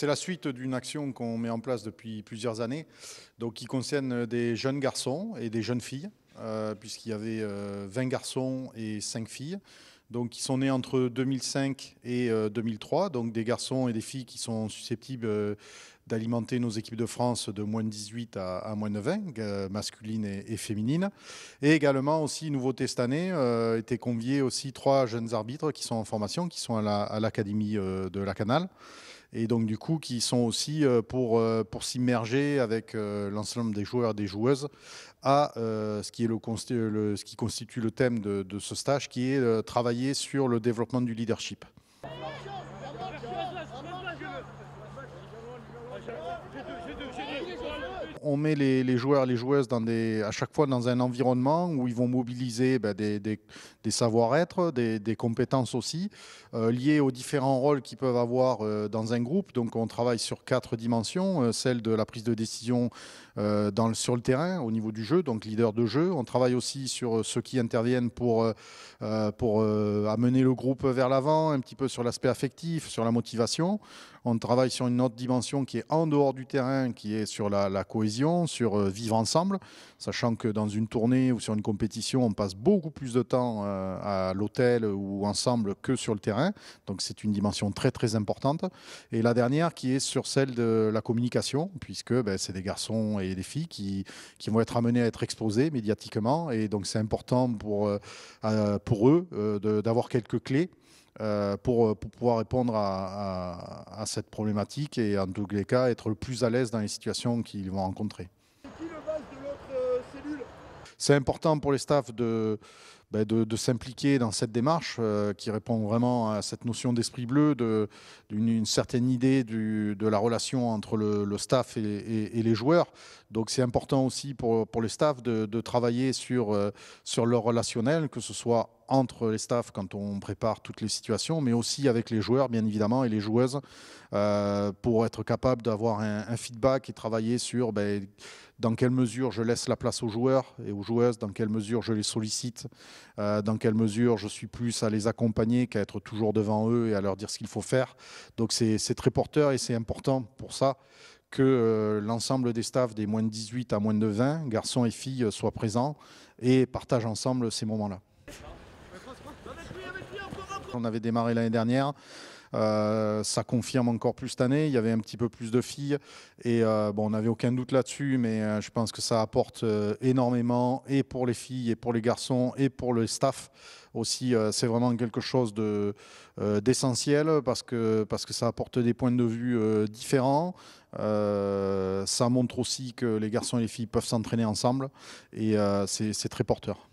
C'est la suite d'une action qu'on met en place depuis plusieurs années, donc qui concerne des jeunes garçons et des jeunes filles, euh, puisqu'il y avait 20 euh, garçons et 5 filles, donc qui sont nés entre 2005 et 2003, euh, donc des garçons et des filles qui sont susceptibles d'alimenter nos équipes de France de moins de 18 à, à moins de 20, euh, masculines et, féminines. Et également aussi, nouveauté cette année, euh, étaient conviés aussi trois jeunes arbitres qui sont en formation, qui sont à l'Académie euh, de la Canale. Et donc, du coup, qui sont aussi euh, pour, pour s'immerger avec l'ensemble des joueurs, et des joueuses, à ce, qui est ce qui constitue le thème de, de ce stage, qui est travailler sur le développement du leadership. On met les, joueurs joueurs, les joueuses à chaque fois dans un environnement où ils vont mobiliser ben, des, savoir-être, des, compétences aussi, euh, liées aux différents rôles qu'ils peuvent avoir euh, dans un groupe. Donc on travaille sur quatre dimensions, euh, celle de la prise de décision sur le terrain au niveau du jeu, donc leader de jeu. On travaille aussi sur ceux qui interviennent pour, pour amener le groupe vers l'avant, un petit peu sur l'aspect affectif, sur la motivation. On travaille sur une autre dimension qui est en dehors du terrain, qui est sur la, cohésion, sur euh, vivre ensemble, sachant que dans une tournée ou sur une compétition, on passe beaucoup plus de temps euh, à l'hôtel ou ensemble que sur le terrain. Donc c'est une dimension très très importante. Et la dernière qui est sur celle de la communication, puisque ben, c'est des garçons et des filles qui, qui vont être amenés à être exposés médiatiquement. Et donc c'est important pour, euh, pour eux d'avoir quelques clés euh, euh, pour, pouvoir répondre à, cette problématique et en tous les cas être le plus à l'aise dans les situations qu'ils vont rencontrer. Euh, c'est important pour les staffs de, ben, de, s'impliquer dans cette démarche qui répond vraiment à cette notion d'esprit bleu, d'une de, certaine idée de la relation entre le, staff et, les joueurs. Donc c'est important aussi pour, pour les staffs de, travailler sur, sur leur relationnel, que ce soit entre les staffs quand on prépare toutes les situations, mais aussi avec les joueurs, bien évidemment, et les joueuses, euh, pour être capable d'avoir un, feedback et travailler sur ben, dans quelle mesure je laisse la place aux joueurs et aux joueuses, dans quelle mesure je les sollicite, euh, dans quelle mesure je suis plus à les accompagner qu'à être toujours devant eux et à leur dire ce qu'il faut faire. Donc c'est très porteur et c'est important pour ça que euh, l'ensemble des staffs des moins de 18 à moins de 20, garçons et filles, soient présents et partagent ensemble ces moments-là. On avait démarré l'année dernière. Euh, ça confirme encore plus cette année. Il y avait un petit peu plus de filles. Et euh, bon, on n'avait aucun doute là-dessus, mais euh, je pense que ça apporte énormément, et pour les filles, et pour les garçons, et pour le staff aussi. c'est vraiment quelque chose de, d'essentiel parce que, parce que ça apporte des points de vue différents. ça montre aussi que les garçons et les filles peuvent s'entraîner ensemble. Et c'est très porteur.